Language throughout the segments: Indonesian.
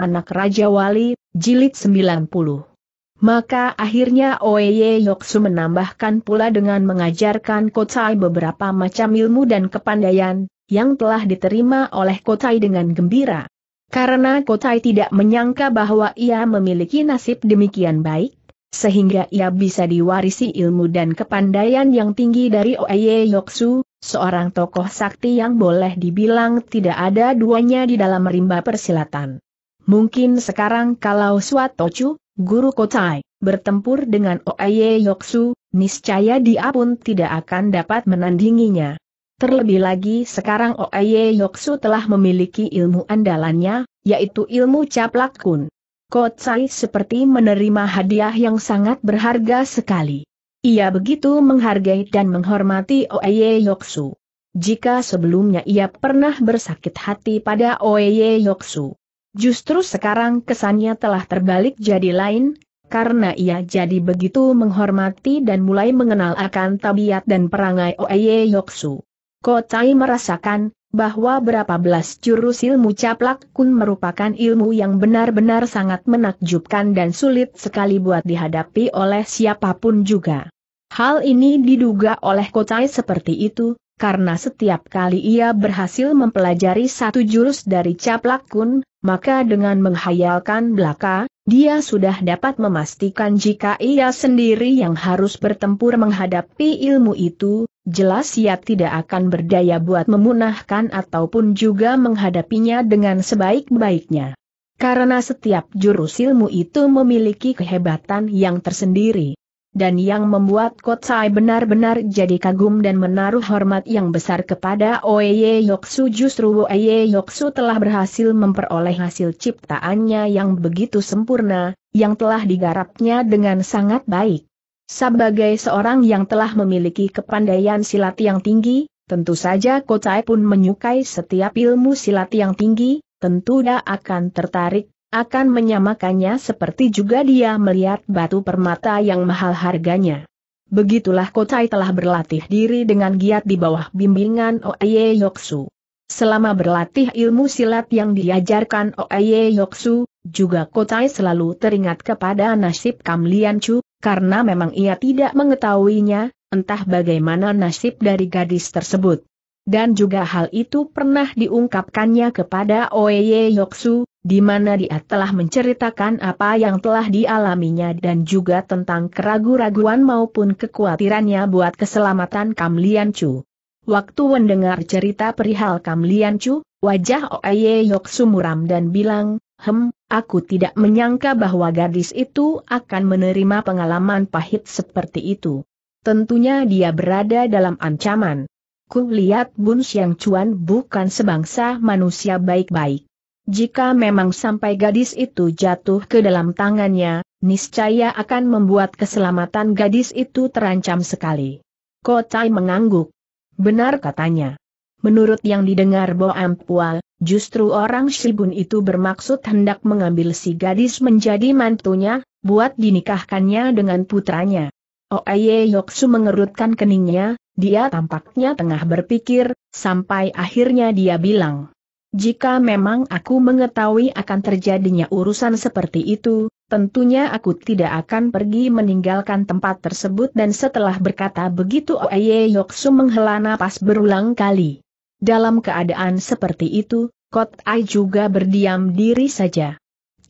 Anak Raja Wali, Jilid 90. Maka akhirnya Oeye Yoksu menambahkan pula dengan mengajarkan Kotai beberapa macam ilmu dan kepandaian, yang telah diterima oleh Kotai dengan gembira. Karena Kotai tidak menyangka bahwa ia memiliki nasib demikian baik, sehingga ia bisa diwarisi ilmu dan kepandaian yang tinggi dari Oeye Yoksu, seorang tokoh sakti yang boleh dibilang tidak ada duanya di dalam rimba persilatan. Mungkin sekarang kalau Swatochu, Guru Kotai, bertempur dengan Oeye Yoksu, niscaya dia pun tidak akan dapat menandinginya. Terlebih lagi sekarang Oeye Yoksu telah memiliki ilmu andalannya, yaitu ilmu caplak kun. Kotsai seperti menerima hadiah yang sangat berharga sekali. Ia begitu menghargai dan menghormati Oeye Yoksu. Jika sebelumnya ia pernah bersakit hati pada Oeye Yoksu, Justru sekarang kesannya telah terbalik jadi lain, karena ia jadi begitu menghormati dan mulai mengenal akan tabiat dan perangai Oeye Yoksu. Kotai merasakan, bahwa berapa belas jurus ilmu caplak kun merupakan ilmu yang benar-benar sangat menakjubkan dan sulit sekali buat dihadapi oleh siapapun juga. Hal ini diduga oleh Kotai seperti itu, karena setiap kali ia berhasil mempelajari satu jurus dari caplak kun, maka dengan menghayalkan belaka, dia sudah dapat memastikan jika ia sendiri yang harus bertempur menghadapi ilmu itu, jelas ia tidak akan berdaya buat memunahkan ataupun juga menghadapinya dengan sebaik-baiknya. Karena setiap jurus ilmu itu memiliki kehebatan yang tersendiri dan yang membuat Kotsai benar-benar jadi kagum dan menaruh hormat yang besar kepada Oye Yoksu justru Oye Yoksu telah berhasil memperoleh hasil ciptaannya yang begitu sempurna, yang telah digarapnya dengan sangat baik. Sebagai seorang yang telah memiliki kepandaian silat yang tinggi, tentu saja Kotsai pun menyukai setiap ilmu silat yang tinggi, tentu dia akan tertarik akan menyamakannya seperti juga dia melihat batu permata yang mahal harganya. Begitulah Kotai telah berlatih diri dengan giat di bawah bimbingan Oye Yoksu. Selama berlatih ilmu silat yang diajarkan Oye Yoksu, juga Kotai selalu teringat kepada nasib Kam Lian Chu, karena memang ia tidak mengetahuinya, entah bagaimana nasib dari gadis tersebut dan juga hal itu pernah diungkapkannya kepada Oeye Yoksu, di mana dia telah menceritakan apa yang telah dialaminya dan juga tentang keraguan-raguan maupun kekhawatirannya buat keselamatan Kam Lian Chu. Waktu mendengar cerita perihal Kam Lian Chu, wajah Oeye Yoksu muram dan bilang, Hem, aku tidak menyangka bahwa gadis itu akan menerima pengalaman pahit seperti itu. Tentunya dia berada dalam ancaman. Ku lihat Bun yang cuan bukan sebangsa manusia baik-baik. Jika memang sampai gadis itu jatuh ke dalam tangannya, niscaya akan membuat keselamatan gadis itu terancam sekali. Kotai mengangguk. Benar katanya. Menurut yang didengar Bo Ampual, justru orang Shibun itu bermaksud hendak mengambil si gadis menjadi mantunya, buat dinikahkannya dengan putranya. Aye Yoksu mengerutkan keningnya, dia tampaknya tengah berpikir, sampai akhirnya dia bilang. Jika memang aku mengetahui akan terjadinya urusan seperti itu, tentunya aku tidak akan pergi meninggalkan tempat tersebut dan setelah berkata begitu Oye Yoksu menghela napas berulang kali. Dalam keadaan seperti itu, Kot Ai juga berdiam diri saja.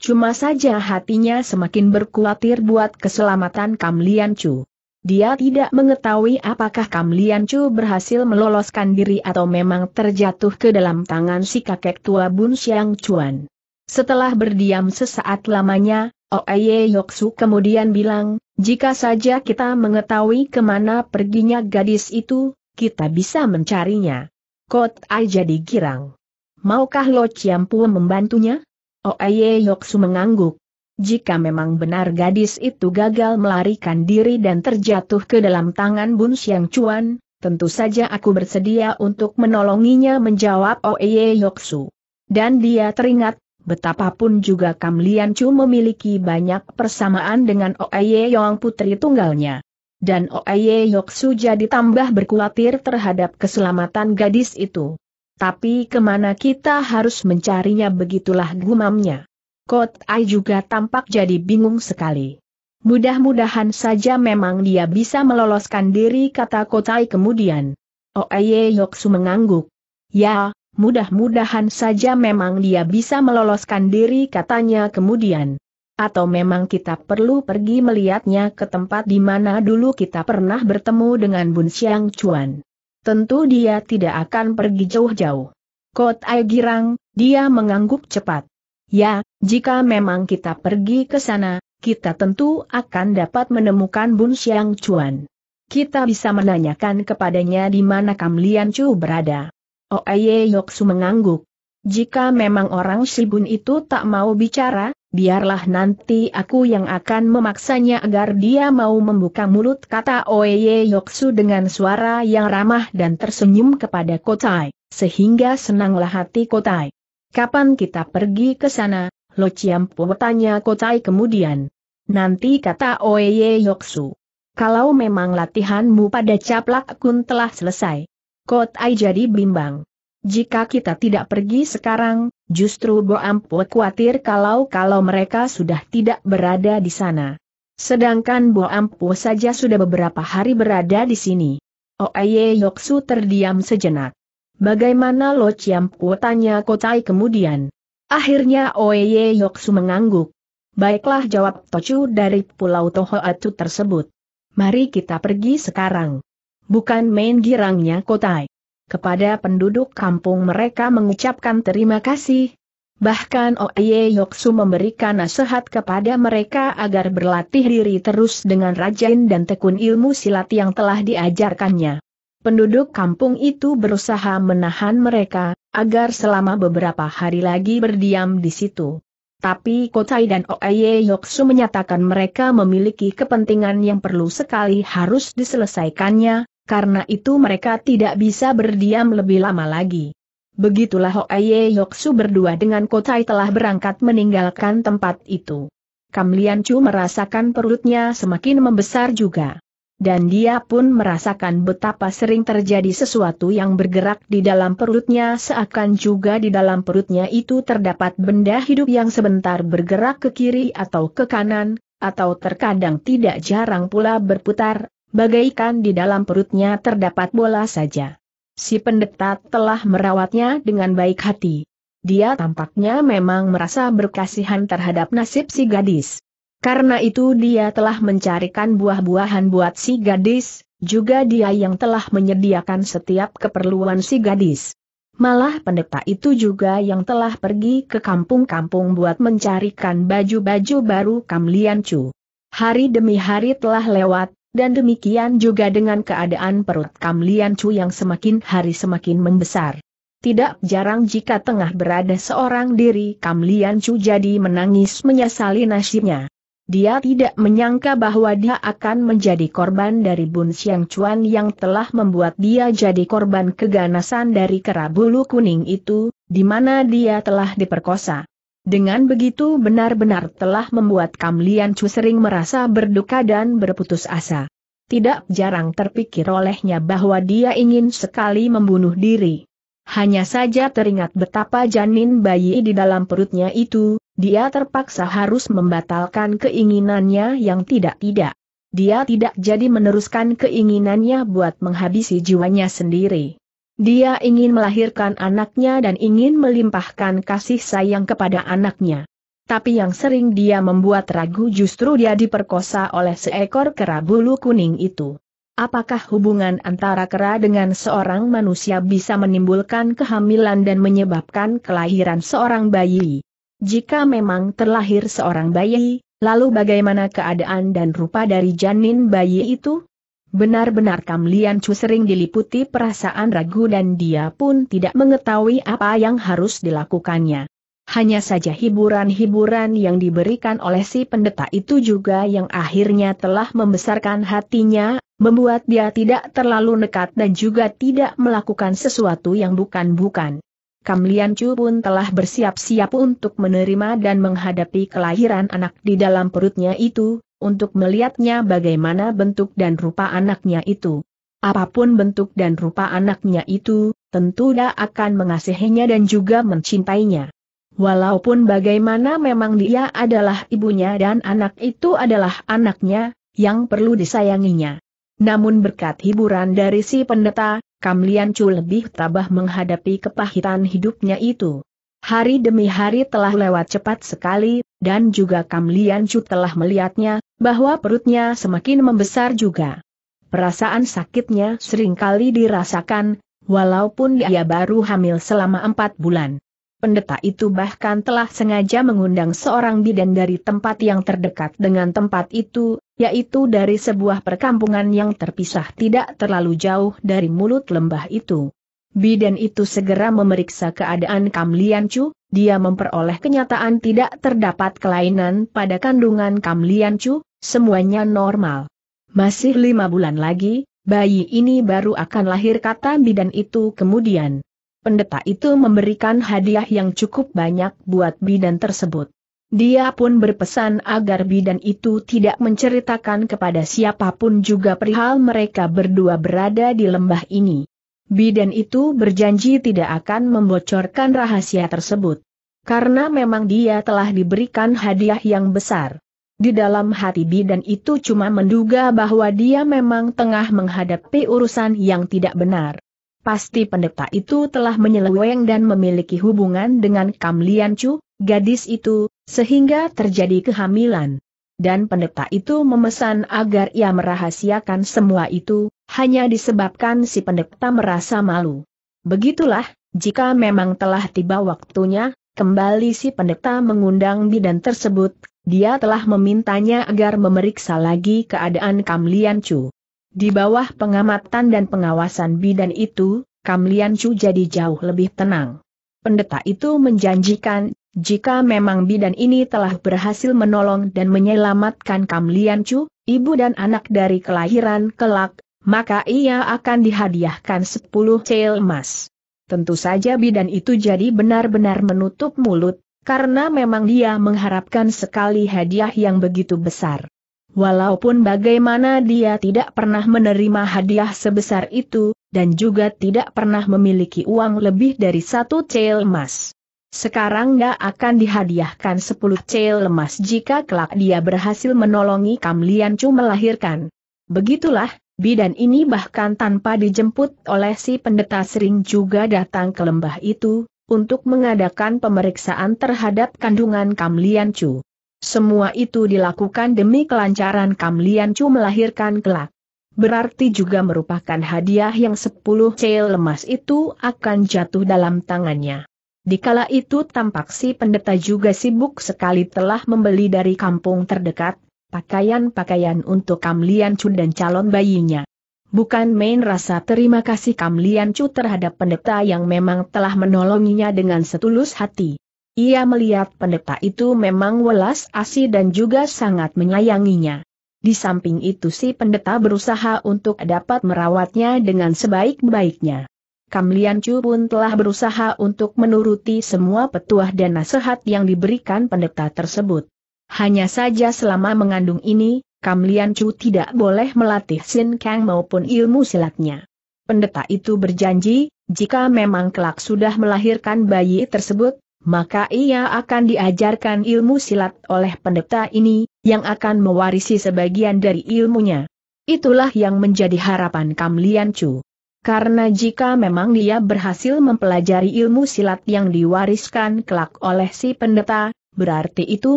Cuma saja hatinya semakin berkhawatir buat keselamatan Kam Lian Chu. Dia tidak mengetahui apakah Kam Lian Chu berhasil meloloskan diri atau memang terjatuh ke dalam tangan si kakek tua Bun Xiang Chuan. Setelah berdiam sesaat lamanya, Oye oh Yoksu kemudian bilang, jika saja kita mengetahui kemana perginya gadis itu, kita bisa mencarinya. Kot Ai jadi girang. Maukah Lo Chiampu membantunya? Oye oh Yoksu mengangguk jika memang benar gadis itu gagal melarikan diri dan terjatuh ke dalam tangan Bun Siang Chuan, tentu saja aku bersedia untuk menolonginya menjawab Oeye oh Yoksu. Dan dia teringat, betapapun juga Kam Lian Chu memiliki banyak persamaan dengan Oeye oh Yong putri tunggalnya. Dan Oeye oh Yoksu jadi tambah berkhawatir terhadap keselamatan gadis itu. Tapi kemana kita harus mencarinya begitulah gumamnya. Kot Ai juga tampak jadi bingung sekali. Mudah-mudahan saja memang dia bisa meloloskan diri kata Kot Ai kemudian. Oeye oh, eh, Yoksu mengangguk. Ya, mudah-mudahan saja memang dia bisa meloloskan diri katanya kemudian. Atau memang kita perlu pergi melihatnya ke tempat di mana dulu kita pernah bertemu dengan Bun Siang Chuan. Tentu dia tidak akan pergi jauh-jauh. Kot Ai girang, dia mengangguk cepat. Ya, jika memang kita pergi ke sana, kita tentu akan dapat menemukan Bun Xiang Chuan. Kita bisa menanyakan kepadanya di mana Kam Lian Chu berada. Oeye oh, Yoksu mengangguk. Jika memang orang Shibun itu tak mau bicara, biarlah nanti aku yang akan memaksanya agar dia mau membuka mulut kata Oeye Yoksu dengan suara yang ramah dan tersenyum kepada Kotai, sehingga senanglah hati Kotai. Kapan kita pergi ke sana? Lo Chiampo tanya Kotai kemudian. Nanti kata Oeye Yoksu. Kalau memang latihanmu pada caplak kun telah selesai. Kotai jadi bimbang. Jika kita tidak pergi sekarang, justru Boampo khawatir kalau-kalau mereka sudah tidak berada di sana. Sedangkan Boampo saja sudah beberapa hari berada di sini. Oeye Yoksu terdiam sejenak. Bagaimana Lo ciam tanya Kotai kemudian. Akhirnya Oye Yoksu mengangguk. Baiklah jawab Tochu dari Pulau Toho Tohoatu tersebut. Mari kita pergi sekarang. Bukan main girangnya Kotai. Kepada penduduk kampung mereka mengucapkan terima kasih. Bahkan Oye Yoksu memberikan nasihat kepada mereka agar berlatih diri terus dengan rajin dan tekun ilmu silat yang telah diajarkannya. Penduduk kampung itu berusaha menahan mereka, agar selama beberapa hari lagi berdiam di situ. Tapi Kotai dan Oeye Yoksu menyatakan mereka memiliki kepentingan yang perlu sekali harus diselesaikannya, karena itu mereka tidak bisa berdiam lebih lama lagi. Begitulah Oeye Yoksu berdua dengan Kotai telah berangkat meninggalkan tempat itu. Kamlian Chu merasakan perutnya semakin membesar juga dan dia pun merasakan betapa sering terjadi sesuatu yang bergerak di dalam perutnya seakan juga di dalam perutnya itu terdapat benda hidup yang sebentar bergerak ke kiri atau ke kanan, atau terkadang tidak jarang pula berputar, bagaikan di dalam perutnya terdapat bola saja. Si pendeta telah merawatnya dengan baik hati. Dia tampaknya memang merasa berkasihan terhadap nasib si gadis. Karena itu dia telah mencarikan buah-buahan buat si gadis, juga dia yang telah menyediakan setiap keperluan si gadis. Malah pendeta itu juga yang telah pergi ke kampung-kampung buat mencarikan baju-baju baru Kamlian Chu. Hari demi hari telah lewat, dan demikian juga dengan keadaan perut Kamlian Chu yang semakin hari semakin membesar. Tidak jarang jika tengah berada seorang diri Kamlian Chu jadi menangis menyesali nasibnya. Dia tidak menyangka bahwa dia akan menjadi korban dari Bun Siang Chuan yang telah membuat dia jadi korban keganasan dari kerabulu kuning itu, di mana dia telah diperkosa. Dengan begitu benar-benar telah membuat Kam Lian Chu sering merasa berduka dan berputus asa. Tidak jarang terpikir olehnya bahwa dia ingin sekali membunuh diri. Hanya saja teringat betapa janin bayi di dalam perutnya itu, dia terpaksa harus membatalkan keinginannya yang tidak-tidak. Dia tidak jadi meneruskan keinginannya buat menghabisi jiwanya sendiri. Dia ingin melahirkan anaknya dan ingin melimpahkan kasih sayang kepada anaknya. Tapi yang sering dia membuat ragu justru dia diperkosa oleh seekor kera bulu kuning itu. Apakah hubungan antara kera dengan seorang manusia bisa menimbulkan kehamilan dan menyebabkan kelahiran seorang bayi? Jika memang terlahir seorang bayi, lalu bagaimana keadaan dan rupa dari janin bayi itu? Benar-benar Kam Lian Chu sering diliputi perasaan ragu dan dia pun tidak mengetahui apa yang harus dilakukannya. Hanya saja hiburan-hiburan yang diberikan oleh si pendeta itu juga yang akhirnya telah membesarkan hatinya, membuat dia tidak terlalu nekat dan juga tidak melakukan sesuatu yang bukan-bukan. Kam Lian Chu pun telah bersiap-siap untuk menerima dan menghadapi kelahiran anak di dalam perutnya itu, untuk melihatnya bagaimana bentuk dan rupa anaknya itu. Apapun bentuk dan rupa anaknya itu, tentu dia akan mengasihinya dan juga mencintainya. Walaupun bagaimana memang dia adalah ibunya dan anak itu adalah anaknya, yang perlu disayanginya. Namun berkat hiburan dari si pendeta, Kam Lian Chu lebih tabah menghadapi kepahitan hidupnya itu. Hari demi hari telah lewat cepat sekali, dan juga Kam Lian Chu telah melihatnya, bahwa perutnya semakin membesar juga. Perasaan sakitnya seringkali dirasakan, walaupun dia baru hamil selama empat bulan. Pendeta itu bahkan telah sengaja mengundang seorang bidan dari tempat yang terdekat dengan tempat itu, yaitu dari sebuah perkampungan yang terpisah tidak terlalu jauh dari mulut lembah itu. Bidan itu segera memeriksa keadaan Kam Lian Chu, dia memperoleh kenyataan tidak terdapat kelainan pada kandungan Kam Lian Chu, semuanya normal. Masih lima bulan lagi, bayi ini baru akan lahir kata bidan itu kemudian. Pendeta itu memberikan hadiah yang cukup banyak buat bidan tersebut. Dia pun berpesan agar bidan itu tidak menceritakan kepada siapapun juga perihal mereka berdua berada di lembah ini. Bidan itu berjanji tidak akan membocorkan rahasia tersebut. Karena memang dia telah diberikan hadiah yang besar. Di dalam hati bidan itu cuma menduga bahwa dia memang tengah menghadapi urusan yang tidak benar. Pasti pendeta itu telah menyeleweng dan memiliki hubungan dengan Kam Lian Chu, gadis itu, sehingga terjadi kehamilan. Dan pendeta itu memesan agar ia merahasiakan semua itu, hanya disebabkan si pendeta merasa malu. Begitulah, jika memang telah tiba waktunya, kembali si pendeta mengundang bidan tersebut, dia telah memintanya agar memeriksa lagi keadaan Kamlian Chu. Di bawah pengamatan dan pengawasan bidan itu, Kamlian Chu jadi jauh lebih tenang. Pendeta itu menjanjikan jika memang bidan ini telah berhasil menolong dan menyelamatkan Kam Lian Chu, ibu dan anak dari kelahiran kelak, maka ia akan dihadiahkan 10 cel emas. Tentu saja bidan itu jadi benar-benar menutup mulut, karena memang dia mengharapkan sekali hadiah yang begitu besar. Walaupun bagaimana dia tidak pernah menerima hadiah sebesar itu, dan juga tidak pernah memiliki uang lebih dari satu cel emas. Sekarang dia akan dihadiahkan 10 cel lemas jika kelak dia berhasil menolongi Kam Lian Chu melahirkan. Begitulah, bidan ini bahkan tanpa dijemput oleh si pendeta sering juga datang ke lembah itu, untuk mengadakan pemeriksaan terhadap kandungan Kam Lian Chu. Semua itu dilakukan demi kelancaran Kam Lian Chu melahirkan kelak. Berarti juga merupakan hadiah yang 10 cel lemas itu akan jatuh dalam tangannya. Dikala itu tampak si pendeta juga sibuk sekali telah membeli dari kampung terdekat, pakaian-pakaian untuk Kamlian Chu dan calon bayinya. Bukan main rasa terima kasih Kamlian Chu terhadap pendeta yang memang telah menolonginya dengan setulus hati. Ia melihat pendeta itu memang welas asih dan juga sangat menyayanginya. Di samping itu si pendeta berusaha untuk dapat merawatnya dengan sebaik-baiknya. Kam Lian Chu pun telah berusaha untuk menuruti semua petuah dan nasihat yang diberikan pendeta tersebut. Hanya saja selama mengandung ini, Kam Lian Chu tidak boleh melatih Sin Kang maupun ilmu silatnya. Pendeta itu berjanji, jika memang kelak sudah melahirkan bayi tersebut, maka ia akan diajarkan ilmu silat oleh pendeta ini, yang akan mewarisi sebagian dari ilmunya. Itulah yang menjadi harapan Kam Lian Chu. Karena jika memang dia berhasil mempelajari ilmu silat yang diwariskan kelak oleh si pendeta, berarti itu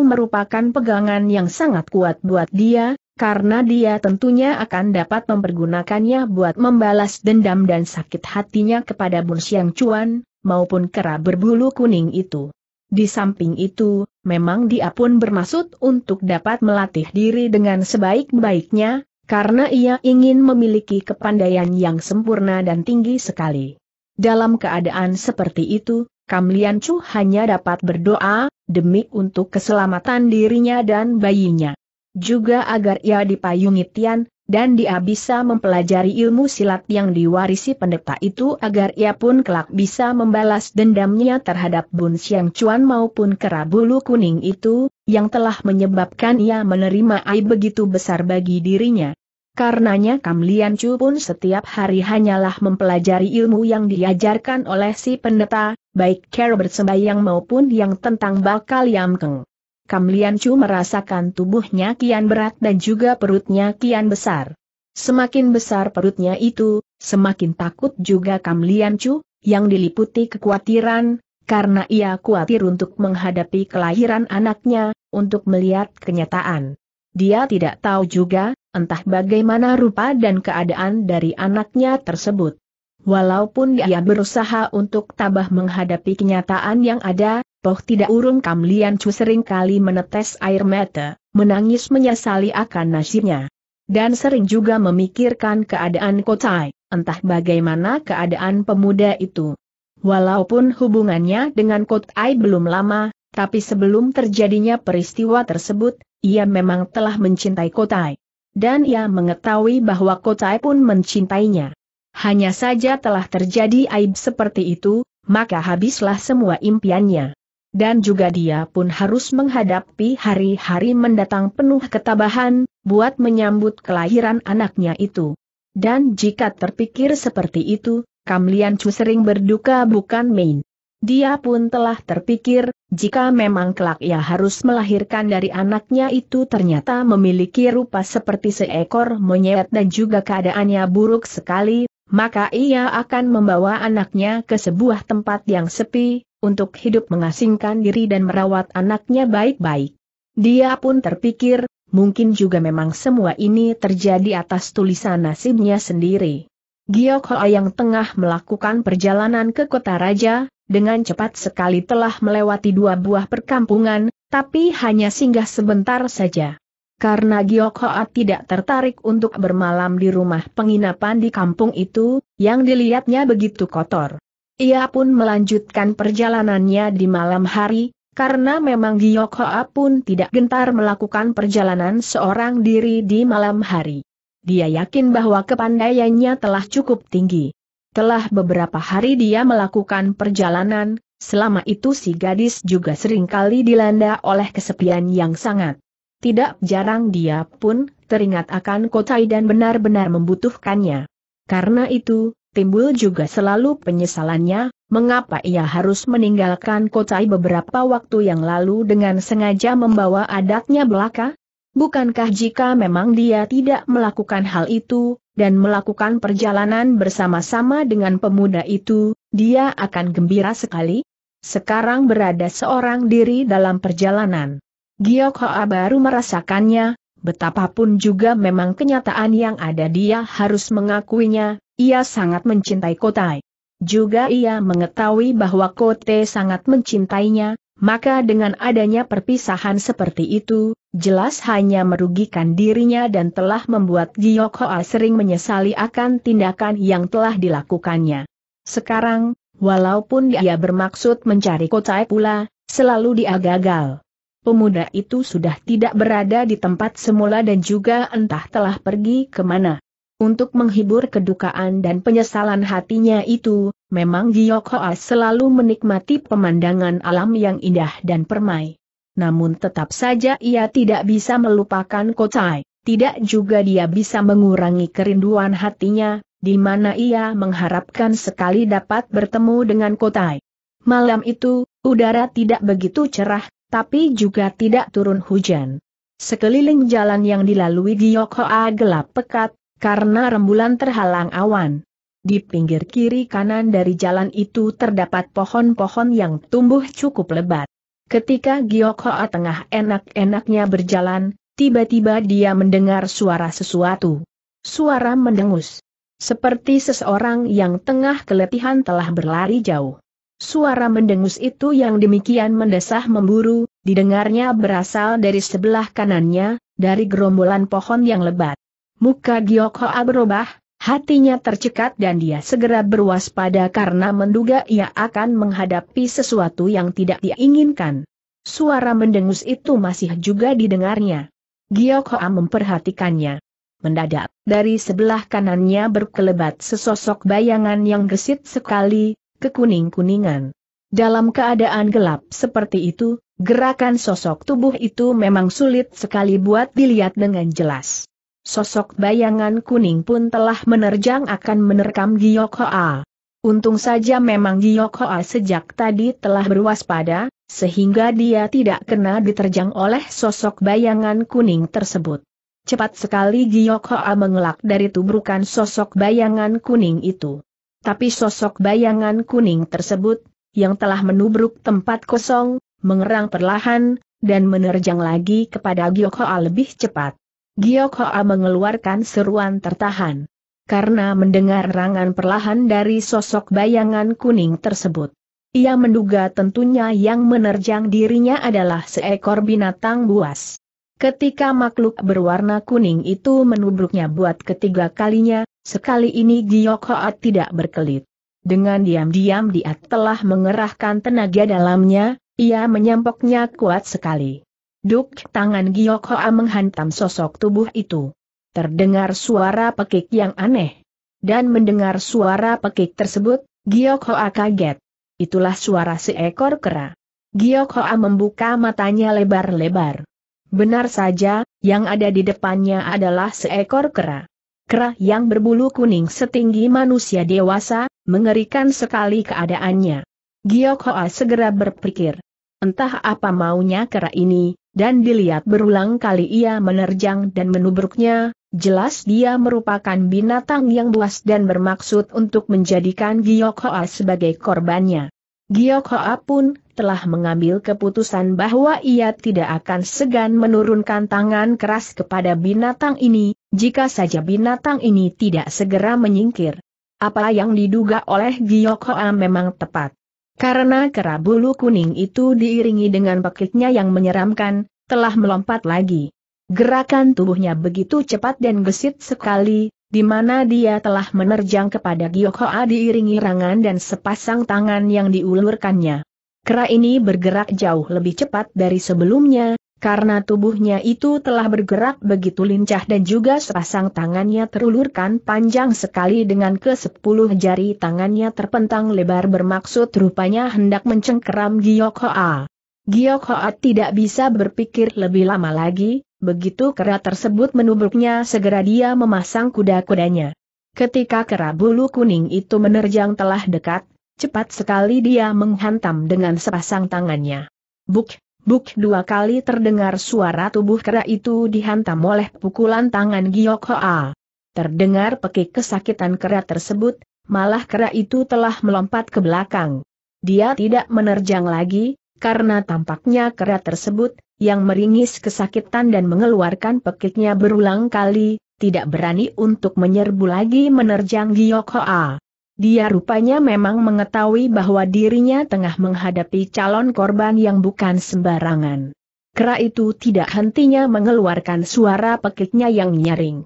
merupakan pegangan yang sangat kuat buat dia, karena dia tentunya akan dapat mempergunakannya buat membalas dendam dan sakit hatinya kepada Bun Siang Cuan maupun kera berbulu kuning itu. Di samping itu, memang dia pun bermaksud untuk dapat melatih diri dengan sebaik-baiknya, karena ia ingin memiliki kepandaian yang sempurna dan tinggi sekali. Dalam keadaan seperti itu, Lian Chu hanya dapat berdoa, demi untuk keselamatan dirinya dan bayinya. Juga agar ia dipayungi Tian, dan dia bisa mempelajari ilmu silat yang diwarisi pendeta itu agar ia pun kelak bisa membalas dendamnya terhadap Bun Siang Chuan maupun Kerabulu kuning itu, yang telah menyebabkan ia menerima aib begitu besar bagi dirinya. Karenanya Kam Lian Chu pun setiap hari hanyalah mempelajari ilmu yang diajarkan oleh si pendeta, baik cara bersembayang maupun yang tentang bakal yamkeng. Kam Lian Chu merasakan tubuhnya kian berat dan juga perutnya kian besar. Semakin besar perutnya itu, semakin takut juga Kam Lian Chu, yang diliputi kekhawatiran, karena ia khawatir untuk menghadapi kelahiran anaknya, untuk melihat kenyataan. Dia tidak tahu juga, entah bagaimana rupa dan keadaan dari anaknya tersebut. Walaupun dia berusaha untuk tabah menghadapi kenyataan yang ada, toh tidak urung Kam Lian Chu seringkali menetes air mata, menangis menyesali akan nasibnya. Dan sering juga memikirkan keadaan Kotai, entah bagaimana keadaan pemuda itu. Walaupun hubungannya dengan Kot Ai belum lama, tapi sebelum terjadinya peristiwa tersebut, ia memang telah mencintai Kot Ai. Dan ia mengetahui bahwa Kot Ai pun mencintainya. Hanya saja telah terjadi aib seperti itu, maka habislah semua impiannya. Dan juga dia pun harus menghadapi hari-hari mendatang penuh ketabahan, buat menyambut kelahiran anaknya itu. Dan jika terpikir seperti itu, Kam Lian Chu sering berduka bukan main. Dia pun telah terpikir, jika memang kelak ia harus melahirkan dari anaknya itu ternyata memiliki rupa seperti seekor monyet dan juga keadaannya buruk sekali, maka ia akan membawa anaknya ke sebuah tempat yang sepi, untuk hidup mengasingkan diri dan merawat anaknya baik-baik. Dia pun terpikir, mungkin juga memang semua ini terjadi atas tulisan nasibnya sendiri. Giok Hoa yang tengah melakukan perjalanan ke kota raja, dengan cepat sekali telah melewati dua buah perkampungan, tapi hanya singgah sebentar saja. Karena Giok Hoa tidak tertarik untuk bermalam di rumah penginapan di kampung itu, yang dilihatnya begitu kotor. Ia pun melanjutkan perjalanannya di malam hari, karena memang Giok Hoa pun tidak gentar melakukan perjalanan seorang diri di malam hari. Dia yakin bahwa kepandaiannya telah cukup tinggi. Telah beberapa hari dia melakukan perjalanan, selama itu si gadis juga seringkali dilanda oleh kesepian yang sangat. Tidak jarang dia pun teringat akan kotai dan benar-benar membutuhkannya. Karena itu, timbul juga selalu penyesalannya, mengapa ia harus meninggalkan Kotai beberapa waktu yang lalu dengan sengaja membawa adatnya belaka? Bukankah jika memang dia tidak melakukan hal itu, dan melakukan perjalanan bersama-sama dengan pemuda itu, dia akan gembira sekali? Sekarang berada seorang diri dalam perjalanan. Giok Hoa baru merasakannya, betapapun juga memang kenyataan yang ada dia harus mengakuinya, ia sangat mencintai Kotai. Juga ia mengetahui bahwa Kote sangat mencintainya, maka dengan adanya perpisahan seperti itu, jelas hanya merugikan dirinya dan telah membuat Giyok Hoa sering menyesali akan tindakan yang telah dilakukannya. Sekarang, walaupun dia bermaksud mencari kota pula, selalu dia gagal. Pemuda itu sudah tidak berada di tempat semula dan juga entah telah pergi kemana. Untuk menghibur kedukaan dan penyesalan hatinya itu, memang Giyok Hoa selalu menikmati pemandangan alam yang indah dan permai. Namun tetap saja ia tidak bisa melupakan Kocai, tidak juga dia bisa mengurangi kerinduan hatinya, di mana ia mengharapkan sekali dapat bertemu dengan Kocai. Malam itu, udara tidak begitu cerah, tapi juga tidak turun hujan. Sekeliling jalan yang dilalui Giyok Hoa gelap pekat, karena rembulan terhalang awan. Di pinggir kiri kanan dari jalan itu terdapat pohon-pohon yang tumbuh cukup lebat. Ketika Giok Hoa tengah enak-enaknya berjalan, tiba-tiba dia mendengar suara sesuatu. Suara mendengus. Seperti seseorang yang tengah keletihan telah berlari jauh. Suara mendengus itu yang demikian mendesah memburu, didengarnya berasal dari sebelah kanannya, dari gerombolan pohon yang lebat. Muka Giok Hoa berubah, hatinya tercekat dan dia segera berwaspada karena menduga ia akan menghadapi sesuatu yang tidak diinginkan. Suara mendengus itu masih juga didengarnya. Giok Hoa memperhatikannya. Mendadak, dari sebelah kanannya berkelebat sesosok bayangan yang gesit sekali, kekuning-kuningan. Dalam keadaan gelap seperti itu, gerakan sosok tubuh itu memang sulit sekali buat dilihat dengan jelas. Sosok bayangan kuning pun telah menerjang akan menerkam Giyok Hoa. Untung saja memang Giyok Hoa sejak tadi telah berwaspada, sehingga dia tidak kena diterjang oleh sosok bayangan kuning tersebut. Cepat sekali Giyok Hoa mengelak dari tubrukan sosok bayangan kuning itu. Tapi sosok bayangan kuning tersebut, yang telah menubruk tempat kosong, mengerang perlahan, dan menerjang lagi kepada Giyok Hoa lebih cepat. Giok Hoa mengeluarkan seruan tertahan. Karena mendengar rangan perlahan dari sosok bayangan kuning tersebut. Ia menduga tentunya yang menerjang dirinya adalah seekor binatang buas. Ketika makhluk berwarna kuning itu menubruknya buat ketiga kalinya, sekali ini Giok Hoa tidak berkelit. Dengan diam-diam dia telah mengerahkan tenaga dalamnya, ia menyampoknya kuat sekali. Duk tangan Giok Hoa menghantam sosok tubuh itu. Terdengar suara pekik yang aneh. Dan mendengar suara pekik tersebut, Giok Hoa kaget. Itulah suara seekor kera. Giok Hoa membuka matanya lebar-lebar. Benar saja, yang ada di depannya adalah seekor kera. Kera yang berbulu kuning setinggi manusia dewasa, mengerikan sekali keadaannya. Giok Hoa segera berpikir. Entah apa maunya kera ini, dan dilihat berulang kali ia menerjang dan menubruknya, jelas dia merupakan binatang yang buas dan bermaksud untuk menjadikan Giyok Hoa sebagai korbannya. Giyok Hoa pun telah mengambil keputusan bahwa ia tidak akan segan menurunkan tangan keras kepada binatang ini, jika saja binatang ini tidak segera menyingkir. Apa yang diduga oleh Giyok Hoa memang tepat. Karena kera bulu kuning itu diiringi dengan pakitnya yang menyeramkan, telah melompat lagi. Gerakan tubuhnya begitu cepat dan gesit sekali, di mana dia telah menerjang kepada Gyokoa diiringi rangan dan sepasang tangan yang diulurkannya. Kera ini bergerak jauh lebih cepat dari sebelumnya, karena tubuhnya itu telah bergerak begitu lincah dan juga sepasang tangannya terulurkan panjang sekali dengan ke sepuluh jari tangannya terpentang lebar bermaksud rupanya hendak mencengkeram Giyok Hoa. Giyok Hoa tidak bisa berpikir lebih lama lagi, begitu kera tersebut menubruknya segera dia memasang kuda-kudanya. Ketika kera bulu kuning itu menerjang telah dekat, Cepat sekali dia menghantam dengan sepasang tangannya. Buk, Buk dua kali terdengar suara tubuh kera itu dihantam oleh pukulan tangan Giyok Hoa. Terdengar pekik kesakitan kera tersebut, malah kera itu telah melompat ke belakang. Dia tidak menerjang lagi, karena tampaknya kera tersebut, yang meringis kesakitan dan mengeluarkan pekiknya berulang kali, tidak berani untuk menyerbu lagi menerjang Giyok Hoa. Dia rupanya memang mengetahui bahwa dirinya tengah menghadapi calon korban yang bukan sembarangan. Kera itu tidak hentinya mengeluarkan suara pekiknya yang nyaring.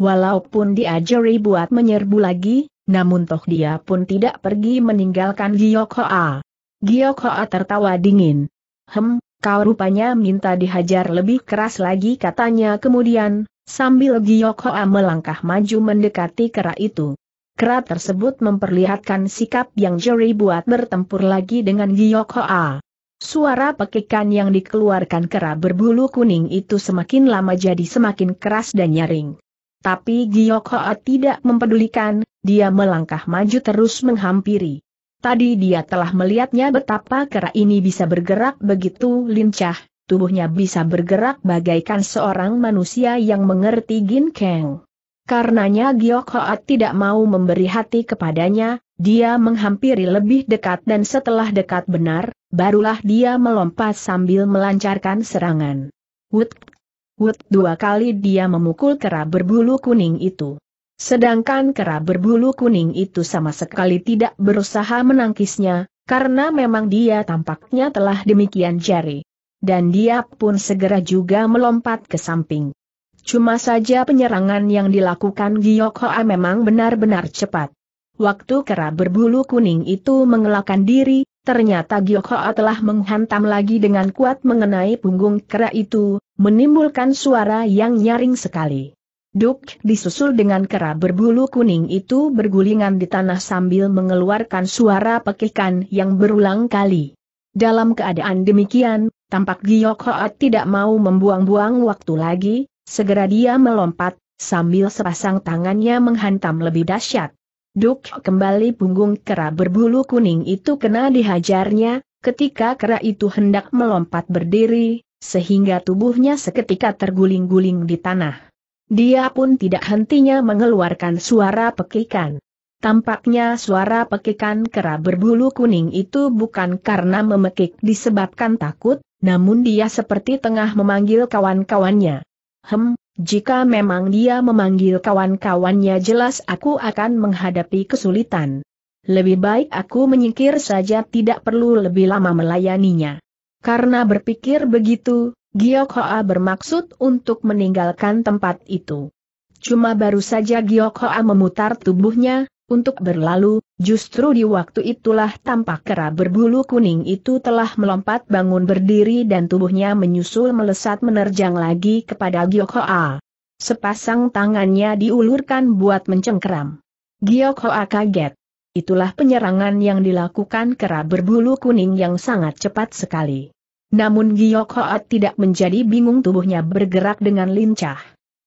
Walaupun diajari buat menyerbu lagi, namun toh dia pun tidak pergi meninggalkan Giok Hoa. Giok Hoa tertawa dingin. Hem, kau rupanya minta dihajar lebih keras lagi katanya kemudian, sambil Giok Hoa melangkah maju mendekati kera itu. Kera tersebut memperlihatkan sikap yang jeri buat bertempur lagi dengan Giyok Hoa. Suara pekikan yang dikeluarkan kera berbulu kuning itu semakin lama jadi semakin keras dan nyaring. Tapi Giyok Hoa tidak mempedulikan, dia melangkah maju terus menghampiri. Tadi dia telah melihatnya betapa kera ini bisa bergerak begitu lincah, tubuhnya bisa bergerak bagaikan seorang manusia yang mengerti Gin Kang. Karenanya Giok Hoat tidak mau memberi hati kepadanya, dia menghampiri lebih dekat dan setelah dekat benar, barulah dia melompat sambil melancarkan serangan. Wut, wut dua kali dia memukul kera berbulu kuning itu. Sedangkan kera berbulu kuning itu sama sekali tidak berusaha menangkisnya, karena memang dia tampaknya telah demikian jari. Dan dia pun segera juga melompat ke samping. Cuma saja penyerangan yang dilakukan Giyok Hoa memang benar-benar cepat. Waktu kera berbulu kuning itu mengelakkan diri, ternyata Giyok Hoa telah menghantam lagi dengan kuat mengenai punggung kera itu, menimbulkan suara yang nyaring sekali. Duk disusul dengan kera berbulu kuning itu bergulingan di tanah sambil mengeluarkan suara pekikan yang berulang kali. Dalam keadaan demikian, tampak Giyok Hoa tidak mau membuang-buang waktu lagi, Segera dia melompat, sambil sepasang tangannya menghantam lebih dahsyat. Duk kembali punggung kera berbulu kuning itu kena dihajarnya, ketika kera itu hendak melompat berdiri, sehingga tubuhnya seketika terguling-guling di tanah. Dia pun tidak hentinya mengeluarkan suara pekikan. Tampaknya suara pekikan kera berbulu kuning itu bukan karena memekik disebabkan takut, namun dia seperti tengah memanggil kawan-kawannya. Hem, jika memang dia memanggil kawan-kawannya jelas aku akan menghadapi kesulitan. Lebih baik aku menyingkir saja tidak perlu lebih lama melayaninya. Karena berpikir begitu, Giok Hoa bermaksud untuk meninggalkan tempat itu. Cuma baru saja Giok Hoa memutar tubuhnya, untuk berlalu, Justru di waktu itulah tampak kera berbulu kuning itu telah melompat bangun berdiri dan tubuhnya menyusul melesat menerjang lagi kepada A. Sepasang tangannya diulurkan buat mencengkeram. A kaget. Itulah penyerangan yang dilakukan kera berbulu kuning yang sangat cepat sekali. Namun A tidak menjadi bingung tubuhnya bergerak dengan lincah.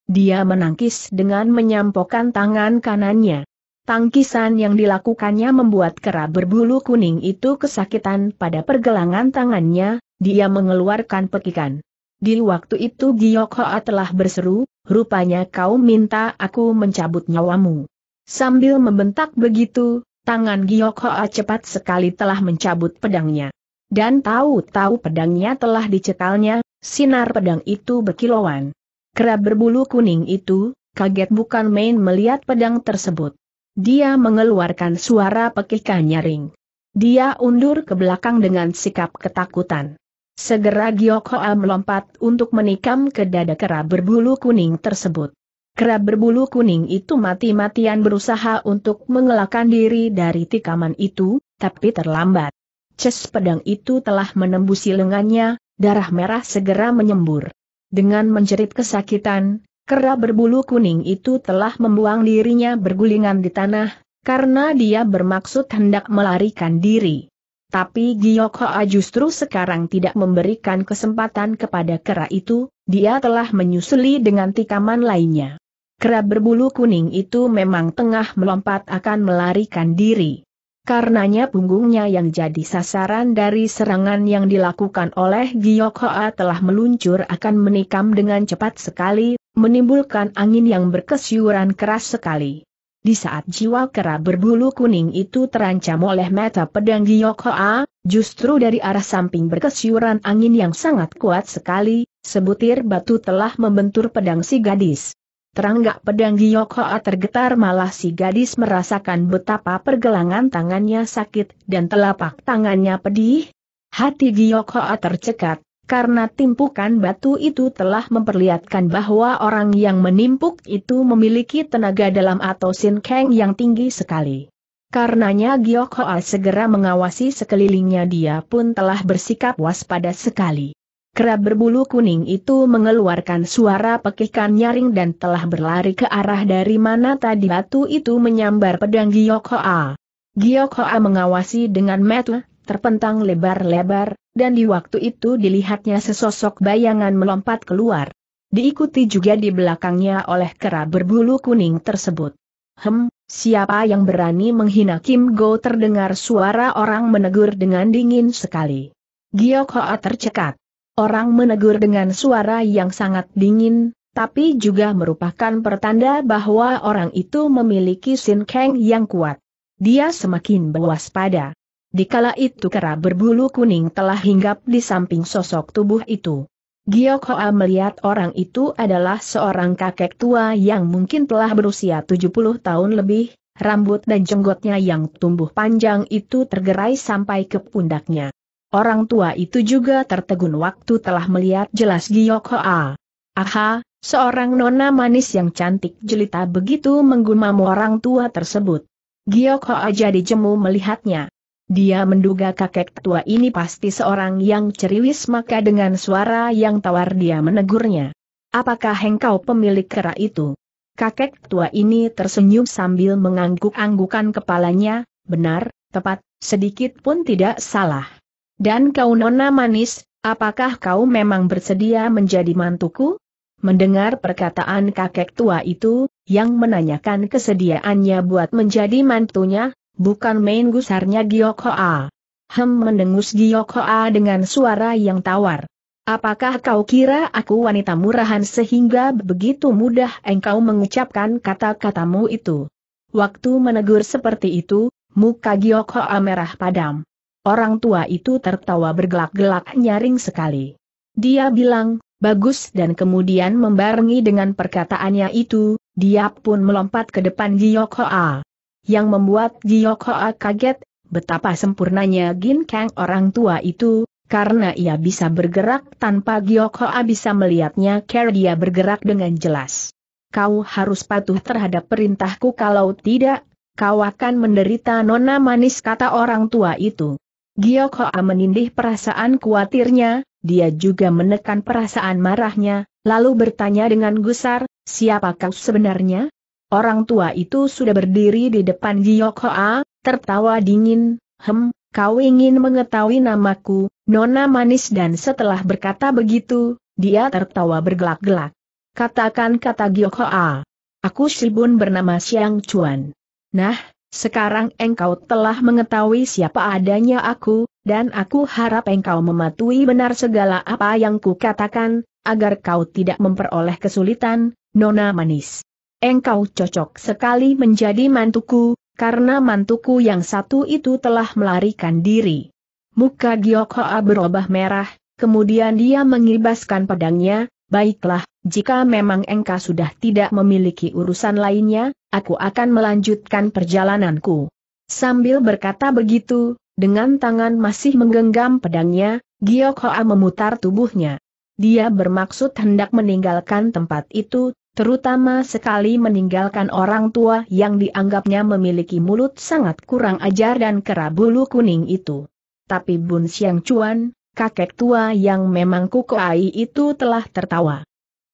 Dia menangkis dengan menyampokkan tangan kanannya Tangkisan yang dilakukannya membuat kera berbulu kuning itu kesakitan pada pergelangan tangannya, dia mengeluarkan pekikan. Di waktu itu Giyok Hoa telah berseru, rupanya kau minta aku mencabut nyawamu. Sambil membentak begitu, tangan Giyok Hoa cepat sekali telah mencabut pedangnya. Dan tahu-tahu pedangnya telah dicekalnya, sinar pedang itu berkilauan. Kera berbulu kuning itu, kaget bukan main melihat pedang tersebut. Dia mengeluarkan suara pekikan nyaring. Dia undur ke belakang dengan sikap ketakutan. Segera Giok Hoa melompat untuk menikam ke dada kera berbulu kuning tersebut. Kera berbulu kuning itu mati-matian berusaha untuk mengelakkan diri dari tikaman itu, tapi terlambat. Ces pedang itu telah menembusi lengannya, darah merah segera menyembur. Dengan menjerit kesakitan, Kera berbulu kuning itu telah membuang dirinya bergulingan di tanah, karena dia bermaksud hendak melarikan diri. Tapi Giyok Hoa justru sekarang tidak memberikan kesempatan kepada kera itu, dia telah menyusuli dengan tikaman lainnya. Kera berbulu kuning itu memang tengah melompat akan melarikan diri. Karenanya punggungnya yang jadi sasaran dari serangan yang dilakukan oleh Giyok Hoa telah meluncur akan menikam dengan cepat sekali, menimbulkan angin yang berkesyuran keras sekali. Di saat jiwa kera berbulu kuning itu terancam oleh mata pedang Giyok Hoa, justru dari arah samping berkesyuran angin yang sangat kuat sekali, sebutir batu telah membentur pedang si gadis. Teranggak pedang Giyokhoa tergetar malah si gadis merasakan betapa pergelangan tangannya sakit dan telapak tangannya pedih. Hati Giyokhoa tercekat, karena timpukan batu itu telah memperlihatkan bahwa orang yang menimpuk itu memiliki tenaga dalam atau sinkeng yang tinggi sekali. Karenanya Giyokhoa segera mengawasi sekelilingnya dia pun telah bersikap waspada sekali. Kera berbulu kuning itu mengeluarkan suara pekikan nyaring dan telah berlari ke arah dari mana tadi batu itu menyambar pedang Giyok Hoa. Giyok Hoa mengawasi dengan mata terpentang lebar-lebar, dan di waktu itu dilihatnya sesosok bayangan melompat keluar. Diikuti juga di belakangnya oleh kera berbulu kuning tersebut. Hem, siapa yang berani menghina Kim Go terdengar suara orang menegur dengan dingin sekali. Giyok Hoa tercekat. Orang menegur dengan suara yang sangat dingin, tapi juga merupakan pertanda bahwa orang itu memiliki Sin Kang yang kuat. Dia semakin berwaspada. Dikala itu kera berbulu kuning telah hinggap di samping sosok tubuh itu. Giok Hoa melihat orang itu adalah seorang kakek tua yang mungkin telah berusia 70 tahun lebih, rambut dan jenggotnya yang tumbuh panjang itu tergerai sampai ke pundaknya. Orang tua itu juga tertegun waktu telah melihat jelas Giyok Hoa. Aha, seorang nona manis yang cantik jelita begitu menggumam orang tua tersebut. Giyok Hoa jadi jemu melihatnya. Dia menduga kakek tua ini pasti seorang yang ceriwis maka dengan suara yang tawar dia menegurnya. Apakah engkau pemilik kera itu? Kakek tua ini tersenyum sambil mengangguk-anggukan kepalanya, benar, tepat, sedikit pun tidak salah. Dan kau nona manis, apakah kau memang bersedia menjadi mantuku? Mendengar perkataan kakek tua itu, yang menanyakan kesediaannya buat menjadi mantunya, bukan main gusarnya Giok Hem mendengus Gioko A dengan suara yang tawar. Apakah kau kira aku wanita murahan sehingga begitu mudah engkau mengucapkan kata-katamu itu? Waktu menegur seperti itu, muka Gioko A merah padam. Orang tua itu tertawa bergelak-gelak nyaring sekali. Dia bilang, bagus dan kemudian membarengi dengan perkataannya itu, dia pun melompat ke depan Giyok Hoa. Yang membuat Giyok Hoa kaget, betapa sempurnanya Gin Kang orang tua itu, karena ia bisa bergerak tanpa Giyok Hoa bisa melihatnya karena dia bergerak dengan jelas. Kau harus patuh terhadap perintahku kalau tidak, kau akan menderita nona manis kata orang tua itu. Giokhoa menindih perasaan kuatirnya, dia juga menekan perasaan marahnya, lalu bertanya dengan gusar, siapa kau sebenarnya? Orang tua itu sudah berdiri di depan Giokhoa, tertawa dingin, hem, kau ingin mengetahui namaku, Nona Manis dan setelah berkata begitu, dia tertawa bergelak-gelak. Katakan kata Giokhoa. Aku Shibun bernama Siang Chuan. Nah, sekarang engkau telah mengetahui siapa adanya aku, dan aku harap engkau mematuhi benar segala apa yang kukatakan, agar kau tidak memperoleh kesulitan, Nona Manis. Engkau cocok sekali menjadi mantuku, karena mantuku yang satu itu telah melarikan diri. Muka Giok Hoa berubah merah, kemudian dia mengibaskan pedangnya, baiklah, jika memang engkau sudah tidak memiliki urusan lainnya, aku akan melanjutkan perjalananku. Sambil berkata begitu, dengan tangan masih menggenggam pedangnya, Giyok Hoa memutar tubuhnya. Dia bermaksud hendak meninggalkan tempat itu, terutama sekali meninggalkan orang tua yang dianggapnya memiliki mulut sangat kurang ajar dan kerabulu kuning itu. Tapi Bun Siang Chuan, kakek tua yang memang kukuai itu telah tertawa.